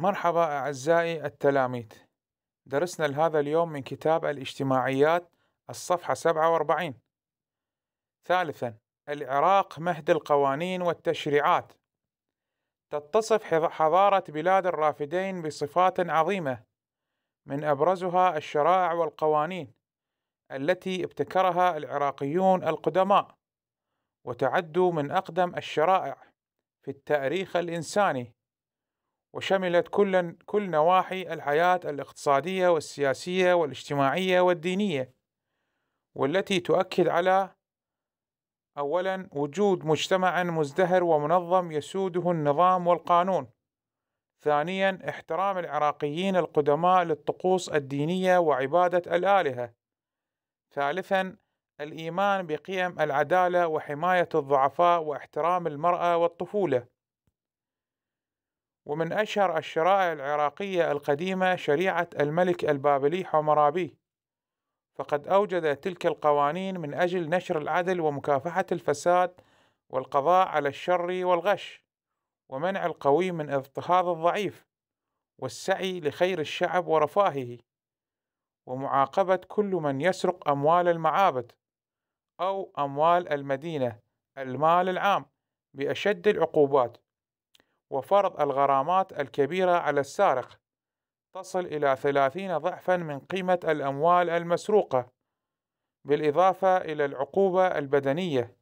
مرحبا أعزائي التلاميذ درسنا لهذا اليوم من كتاب الاجتماعيات الصفحة 47 ثالثا العراق مهد القوانين والتشريعات تتصف حضارة بلاد الرافدين بصفات عظيمة من أبرزها الشرائع والقوانين التي ابتكرها العراقيون القدماء وتعد من أقدم الشرائع في التاريخ الإنساني وشملت كل كل نواحي الحياة الاقتصادية والسياسية والاجتماعية والدينية والتي تؤكد على أولا وجود مجتمع مزدهر ومنظم يسوده النظام والقانون ثانيا احترام العراقيين القدماء للطقوس الدينية وعبادة الآلهة ثالثا الإيمان بقيم العدالة وحماية الضعفاء واحترام المرأة والطفولة ومن أشهر الشرائع العراقية القديمة شريعة الملك البابلي حمرابي فقد أوجد تلك القوانين من أجل نشر العدل ومكافحة الفساد والقضاء على الشر والغش ومنع القوي من اضطهاد الضعيف والسعي لخير الشعب ورفاهه ومعاقبة كل من يسرق أموال المعابد أو أموال المدينة المال العام بأشد العقوبات وفرض الغرامات الكبيرة على السارق تصل إلى ثلاثين ضعفا من قيمة الأموال المسروقة بالإضافة إلى العقوبة البدنية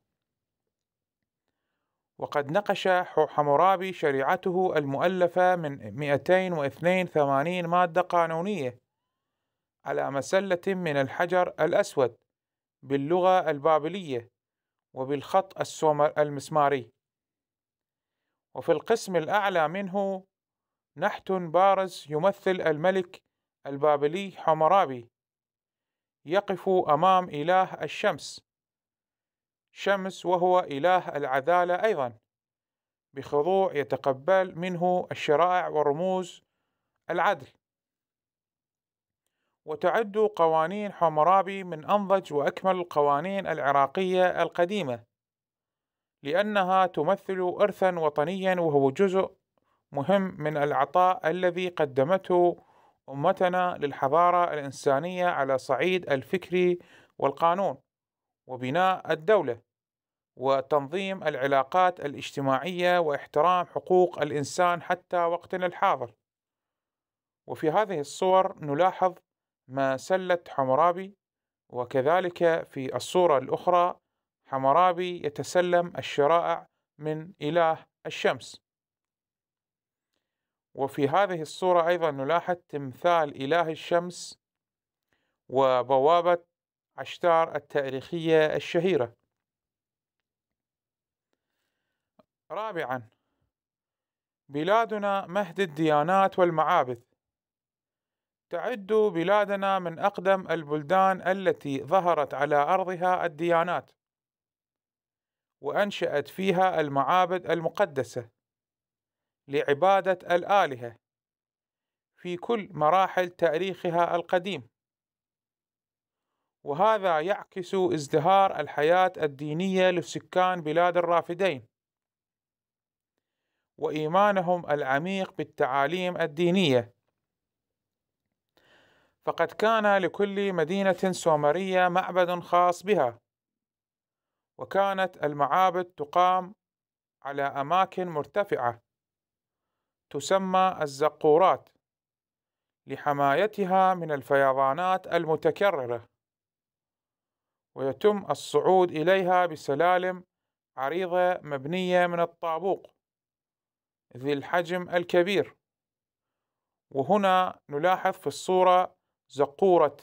وقد نقش حمورابي شريعته المؤلفة من 282 مادة قانونية على مسلة من الحجر الأسود باللغة البابلية وبالخط المسماري وفي القسم الأعلى منه نحت بارز يمثل الملك البابلي حمرابي يقف أمام إله الشمس شمس وهو إله العدالة أيضا بخضوع يتقبل منه الشرائع ورموز العدل وتعد قوانين حمرابي من أنضج وأكمل القوانين العراقية القديمة لأنها تمثل إرثا وطنيا وهو جزء مهم من العطاء الذي قدمته أمتنا للحضارة الإنسانية على صعيد الفكري والقانون وبناء الدولة وتنظيم العلاقات الاجتماعية واحترام حقوق الإنسان حتى وقتنا الحاضر وفي هذه الصور نلاحظ ما سلت حمرابي وكذلك في الصورة الأخرى حمرابي يتسلم الشرائع من إله الشمس وفي هذه الصورة أيضا نلاحظ تمثال إله الشمس وبوابة عشتار التاريخية الشهيرة رابعا بلادنا مهد الديانات والمعابد تعد بلادنا من أقدم البلدان التي ظهرت على أرضها الديانات وأنشأت فيها المعابد المقدسة لعبادة الآلهة في كل مراحل تاريخها القديم وهذا يعكس ازدهار الحياة الدينية لسكان بلاد الرافدين وإيمانهم العميق بالتعاليم الدينية فقد كان لكل مدينة سومرية معبد خاص بها وكانت المعابد تقام على أماكن مرتفعة تسمى الزقورات لحمايتها من الفيضانات المتكررة ويتم الصعود إليها بسلالم عريضة مبنية من الطابوق ذي الحجم الكبير وهنا نلاحظ في الصورة زقورة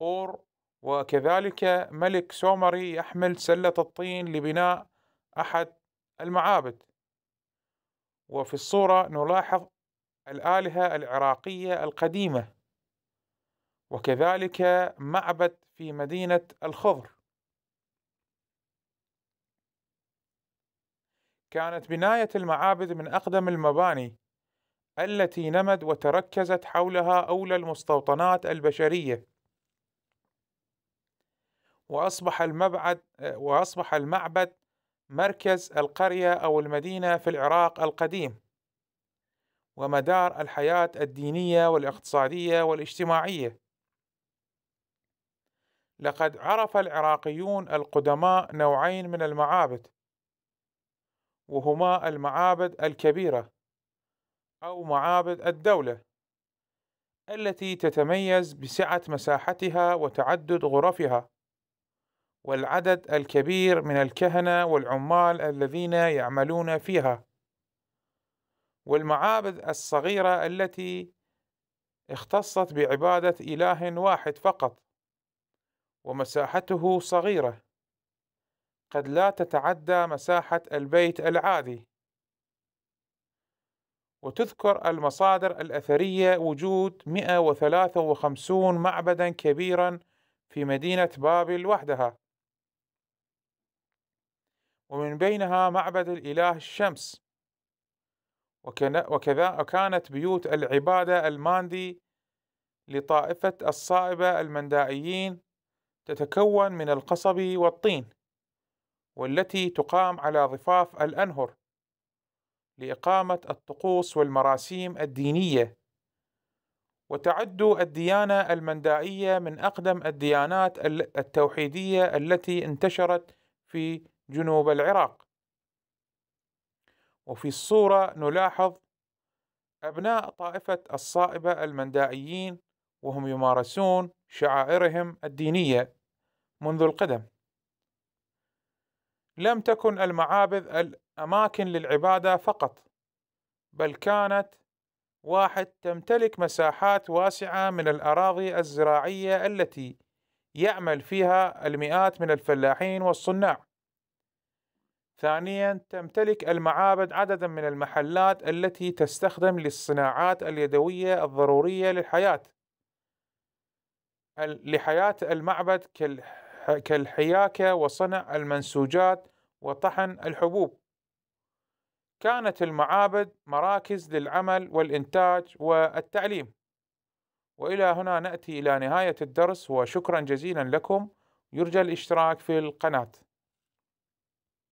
أور وكذلك ملك سومري يحمل سلة الطين لبناء أحد المعابد وفي الصورة نلاحظ الآلهة العراقية القديمة وكذلك معبد في مدينة الخضر كانت بناية المعابد من أقدم المباني التي نمت وتركزت حولها أولى المستوطنات البشرية وأصبح المبعد وأصبح المعبد مركز القرية أو المدينة في العراق القديم ومدار الحياة الدينية والاقتصادية والاجتماعية لقد عرف العراقيون القدماء نوعين من المعابد وهما المعابد الكبيرة أو معابد الدولة التي تتميز بسعة مساحتها وتعدد غرفها والعدد الكبير من الكهنة والعمال الذين يعملون فيها والمعابد الصغيرة التي اختصت بعبادة إله واحد فقط ومساحته صغيرة قد لا تتعدى مساحة البيت العادي وتذكر المصادر الأثرية وجود 153 معبدا كبيرا في مدينة بابل وحدها ومن بينها معبد الإله الشمس وكذا وكانت بيوت العبادة الماندي لطائفة الصائبة المندائيين تتكون من القصب والطين والتي تقام على ضفاف الأنهر لإقامة الطقوس والمراسيم الدينية وتعد الديانة المندائية من أقدم الديانات التوحيدية التي انتشرت في جنوب العراق وفي الصورة نلاحظ أبناء طائفة الصائبة المندائيين وهم يمارسون شعائرهم الدينية منذ القدم لم تكن المعابد الأماكن للعبادة فقط بل كانت واحد تمتلك مساحات واسعة من الأراضي الزراعية التي يعمل فيها المئات من الفلاحين والصناع ثانيا تمتلك المعابد عددا من المحلات التي تستخدم للصناعات اليدوية الضرورية للحياة لحياة المعبد كالحياكة وصنع المنسوجات وطحن الحبوب كانت المعابد مراكز للعمل والإنتاج والتعليم وإلى هنا نأتي إلى نهاية الدرس وشكرا جزيلا لكم يرجى الاشتراك في القناة